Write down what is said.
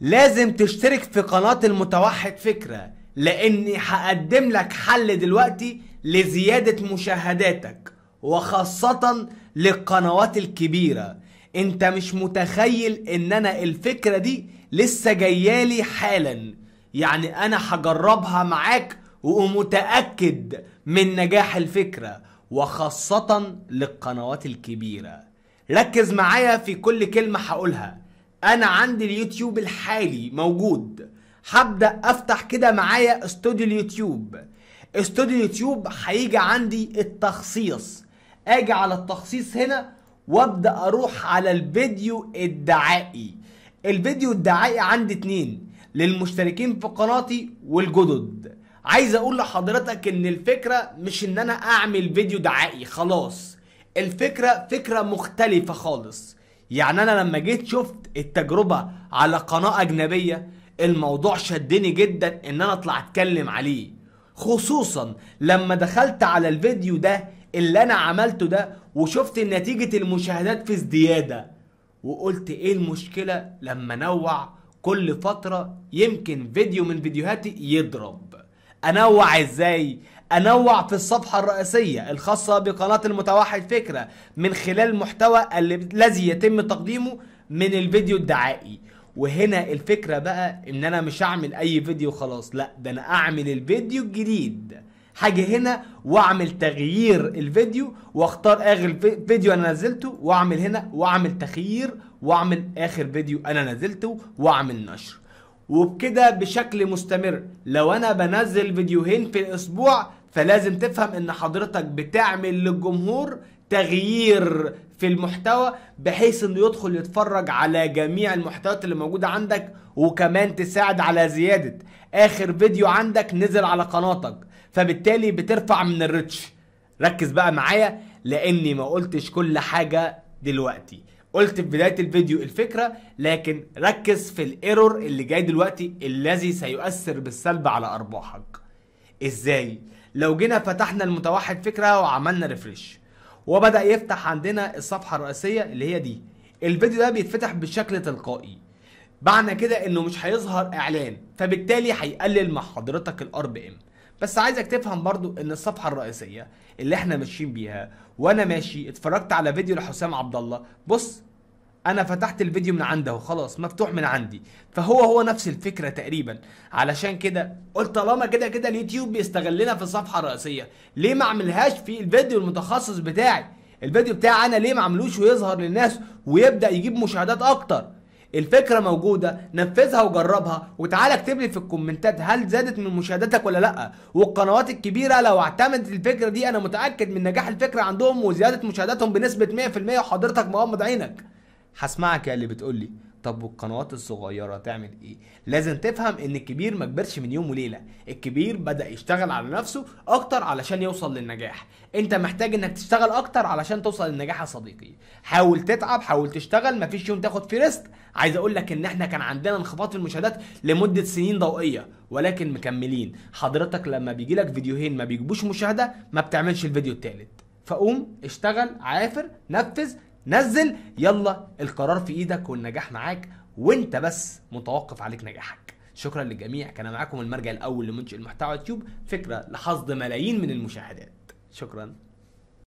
لازم تشترك في قناة المتوحد فكرة لاني هقدم لك حل دلوقتي لزيادة مشاهداتك وخاصة للقنوات الكبيرة انت مش متخيل ان انا الفكرة دي لسه جايالي حالا يعني انا هجربها معاك ومتأكد من نجاح الفكرة وخاصة للقنوات الكبيرة ركز معايا في كل كلمة هقولها انا عندي اليوتيوب الحالي موجود هبدا افتح كده معايا استوديو اليوتيوب استوديو اليوتيوب هيجي عندي التخصيص اجي على التخصيص هنا وابدا اروح على الفيديو الدعائي الفيديو الدعائي عندي اتنين للمشتركين في قناتي والجدد عايز اقول لحضرتك ان الفكره مش ان انا اعمل فيديو دعائي خلاص الفكره فكره مختلفه خالص يعني انا لما جيت شفت التجربه على قناه اجنبيه الموضوع شدني جدا ان انا اطلع اتكلم عليه خصوصا لما دخلت على الفيديو ده اللي انا عملته ده وشفت نتيجه المشاهدات في ازدياده وقلت ايه المشكله لما انوع كل فتره يمكن فيديو من فيديوهاتي يضرب انوع ازاي انوع في الصفحه الرئيسيه الخاصه بقناه المتوحد فكره من خلال المحتوى الذي يتم تقديمه من الفيديو الدعائي وهنا الفكره بقى ان انا مش هعمل اي فيديو خلاص لا ده انا اعمل الفيديو الجديد حاجه هنا واعمل تغيير الفيديو واختار اخر فيديو انا نزلته واعمل هنا واعمل تغيير واعمل اخر فيديو انا نزلته واعمل نشر وبكده بشكل مستمر لو انا بنزل فيديوهين في الاسبوع فلازم تفهم ان حضرتك بتعمل للجمهور تغيير في المحتوى بحيث انه يدخل يتفرج على جميع المحتويات اللي موجوده عندك وكمان تساعد على زياده اخر فيديو عندك نزل على قناتك فبالتالي بترفع من الريتش ركز بقى معايا لاني ما قلتش كل حاجه دلوقتي قلت في بدايه الفيديو الفكره لكن ركز في الايرور اللي جاي دلوقتي الذي سيؤثر بالسلب على ارباحك ازاي لو جينا فتحنا المتوحد فكره وعملنا ريفريش وبدا يفتح عندنا الصفحه الرئيسيه اللي هي دي الفيديو ده بيتفتح بشكل تلقائي معنى كده انه مش هيظهر اعلان فبالتالي هيقلل مع حضرتك الار بي ام بس عايزك تفهم برضو ان الصفحه الرئيسيه اللي احنا ماشيين بيها وانا ماشي اتفرجت على فيديو لحسام عبد الله بص انا فتحت الفيديو من عنده خلاص مفتوح من عندي فهو هو نفس الفكره تقريبا علشان كده قلت طالما كده كده اليوتيوب بيستغلنا في الصفحه الرئيسيه ليه ما اعملهاش في الفيديو المتخصص بتاعي الفيديو بتاعي انا ليه ما عملوش ويظهر للناس ويبدا يجيب مشاهدات اكتر الفكره موجوده نفذها وجربها وتعالى اكتب لي في الكومنتات هل زادت من مشاهداتك ولا لا والقنوات الكبيره لو اعتمدت الفكره دي انا متاكد من نجاح الفكره عندهم وزياده مشاهداتهم بنسبه 100% وحضرتك مغمض عينك هسمعك يا اللي بتقول لي طب والقنوات الصغيرة تعمل ايه؟ لازم تفهم ان الكبير ما كبرش من يوم وليلة، الكبير بدأ يشتغل على نفسه اكتر علشان يوصل للنجاح، انت محتاج انك تشتغل اكتر علشان توصل للنجاح يا صديقي، حاول تتعب، حاول تشتغل، مفيش يوم تاخد فيرست، ريست، عايز اقول لك ان احنا كان عندنا انخفاض في المشاهدات لمدة سنين ضوئية، ولكن مكملين، حضرتك لما بيجي لك فيديوهين ما بيجيبوش مشاهدة ما بتعملش الفيديو التالت، فقوم اشتغل عافر نفذ نزل يلا القرار في ايدك والنجاح معاك وانت بس متوقف عليك نجاحك شكرا للجميع كان معاكم المرجع الاول لمنشئ المحتوى يوتيوب فكره لحصد ملايين من المشاهدات شكرا